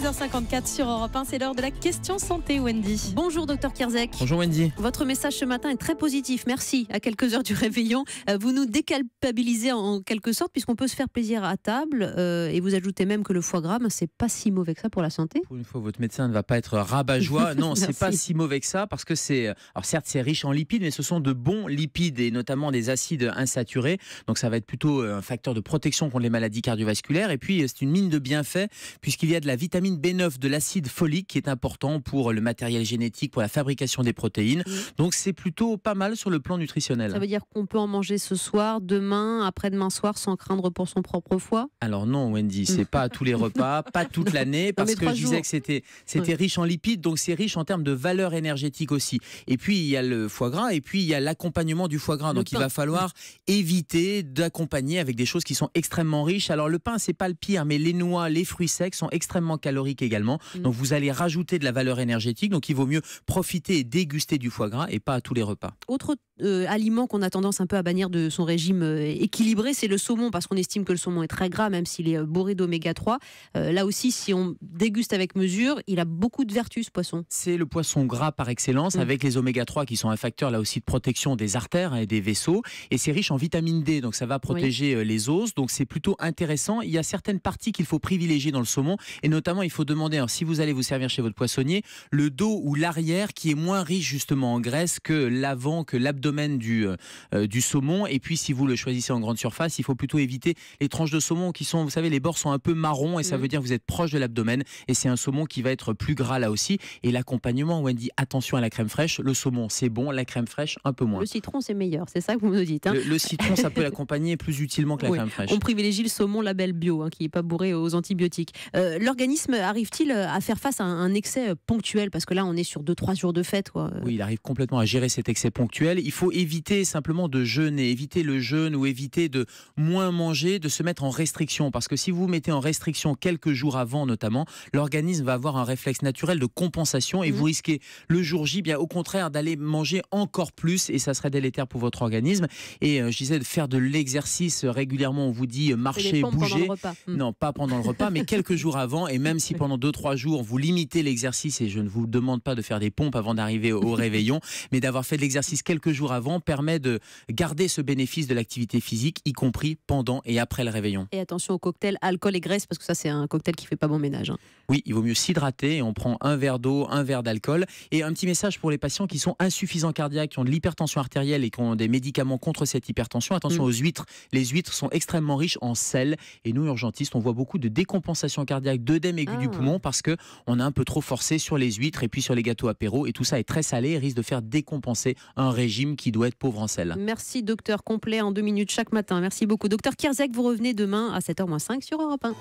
6h54 sur Europe 1, c'est l'heure de la question santé, Wendy. Bonjour, docteur Kierzek. Bonjour, Wendy. Votre message ce matin est très positif. Merci. À quelques heures du réveillon, euh, vous nous décalpabilisez en quelque sorte, puisqu'on peut se faire plaisir à table. Euh, et vous ajoutez même que le foie gras, ben, c'est pas si mauvais que ça pour la santé. Pour une fois, votre médecin ne va pas être rabat-joie. Non, c'est pas si mauvais que ça, parce que c'est. Euh, alors, certes, c'est riche en lipides, mais ce sont de bons lipides, et notamment des acides insaturés. Donc, ça va être plutôt un facteur de protection contre les maladies cardiovasculaires. Et puis, c'est une mine de bienfaits, puisqu'il y a de la vitamine B9, de l'acide folique qui est important pour le matériel génétique, pour la fabrication des protéines. Donc c'est plutôt pas mal sur le plan nutritionnel. Ça veut dire qu'on peut en manger ce soir, demain, après-demain soir sans craindre pour son propre foie Alors non Wendy, c'est pas tous les repas, pas toute l'année parce que je disais que c'était c'était riche en lipides donc c'est riche en termes de valeur énergétique aussi. Et puis il y a le foie gras et puis il y a l'accompagnement du foie gras. donc il va falloir éviter d'accompagner avec des choses qui sont extrêmement riches. Alors le pain c'est pas le pire mais les noix, les fruits secs sont extrêmement caloriques également. Mm. Donc vous allez rajouter de la valeur énergétique. Donc il vaut mieux profiter et déguster du foie gras et pas à tous les repas. Autre euh, aliment qu'on a tendance un peu à bannir de son régime euh, équilibré, c'est le saumon, parce qu'on estime que le saumon est très gras, même s'il est euh, bourré d'oméga 3. là aussi, si on déguste avec mesure, il a beaucoup de vertus ce poisson. C'est le poisson gras par excellence, mm. avec les oméga 3 qui sont un facteur là aussi de protection des artères et des vaisseaux. Et c'est riche en vitamine D, donc ça va protéger les os. Donc c'est plutôt intéressant. Il y a certaines parties qu'il faut privilégier dans le saumon, et notamment il il faut demander, hein, si vous allez vous servir chez votre poissonnier, le dos ou l'arrière qui est moins riche justement en graisse que l'avant, que l'abdomen du, euh, euh, du saumon. Et puis si vous le choisissez en grande surface, il faut plutôt éviter les tranches de saumon qui sont, vous savez, les bords sont un peu marrons et ça mm. veut dire que vous êtes proche de l'abdomen. Et c'est un saumon qui va être plus gras là aussi. Et l'accompagnement, Wendy, attention à la crème fraîche. Le saumon, c'est bon, la crème fraîche, un peu moins. Le citron, c'est meilleur, c'est ça que vous nous dites. Hein. le, citron, ça peut l'accompagner plus utilement que la crème fraîche. On privilégie le saumon label bio, hein, qui n'est pas bourré aux antibiotiques. Euh, l'organisme arrive-t-il euh, à faire face à un excès euh, ponctuel Parce que là, on est sur 2-3 jours de fête. Euh. Oui, il arrive complètement à gérer cet excès ponctuel. Il faut éviter simplement de jeûner, éviter le jeûne ou éviter de moins manger, de se mettre en restriction. Parce que si vous vous mettez en restriction quelques jours avant, notamment, l'organisme va avoir un réflexe naturel de compensation et mmh. vous risquez le jour J, bien au contraire, d'aller manger encore plus et ça serait délétère pour votre organisme. Et je disais de faire de l'exercice régulièrement. On vous dit marcher, bouger. Mmh. Non, pas pendant le repas, mais quelques jours avant et même si pendant 2-3 jours, vous limitez l'exercice, et je ne vous demande pas de faire des pompes avant d'arriver au réveillon, mais d'avoir fait de l'exercice quelques jours avant permet de garder ce bénéfice de l'activité physique, y compris pendant et après le réveillon. Et attention au cocktail alcool et graisse, parce que ça, c'est un cocktail qui fait pas bon ménage. Hein. Oui, il vaut mieux s'hydrater et on prend un verre d'eau, un verre d'alcool. Et un petit message pour les patients qui sont insuffisants cardiaques, qui ont de l'hypertension artérielle et qui ont des médicaments contre cette hypertension. Attention mm. aux huîtres. Les huîtres sont extrêmement riches en sel. Et nous, urgentistes, on voit beaucoup de décompensation cardiaque, de aigu du ah. poumon parce que on a un peu trop forcé sur les huîtres et puis sur les gâteaux apéro et tout ça est très salé et risque de faire décompenser un régime qui doit être pauvre en sel. Merci docteur complet en deux minutes chaque matin. Merci beaucoup docteur Kierzek. Vous revenez demain à 7 h 5 sur Europe 1.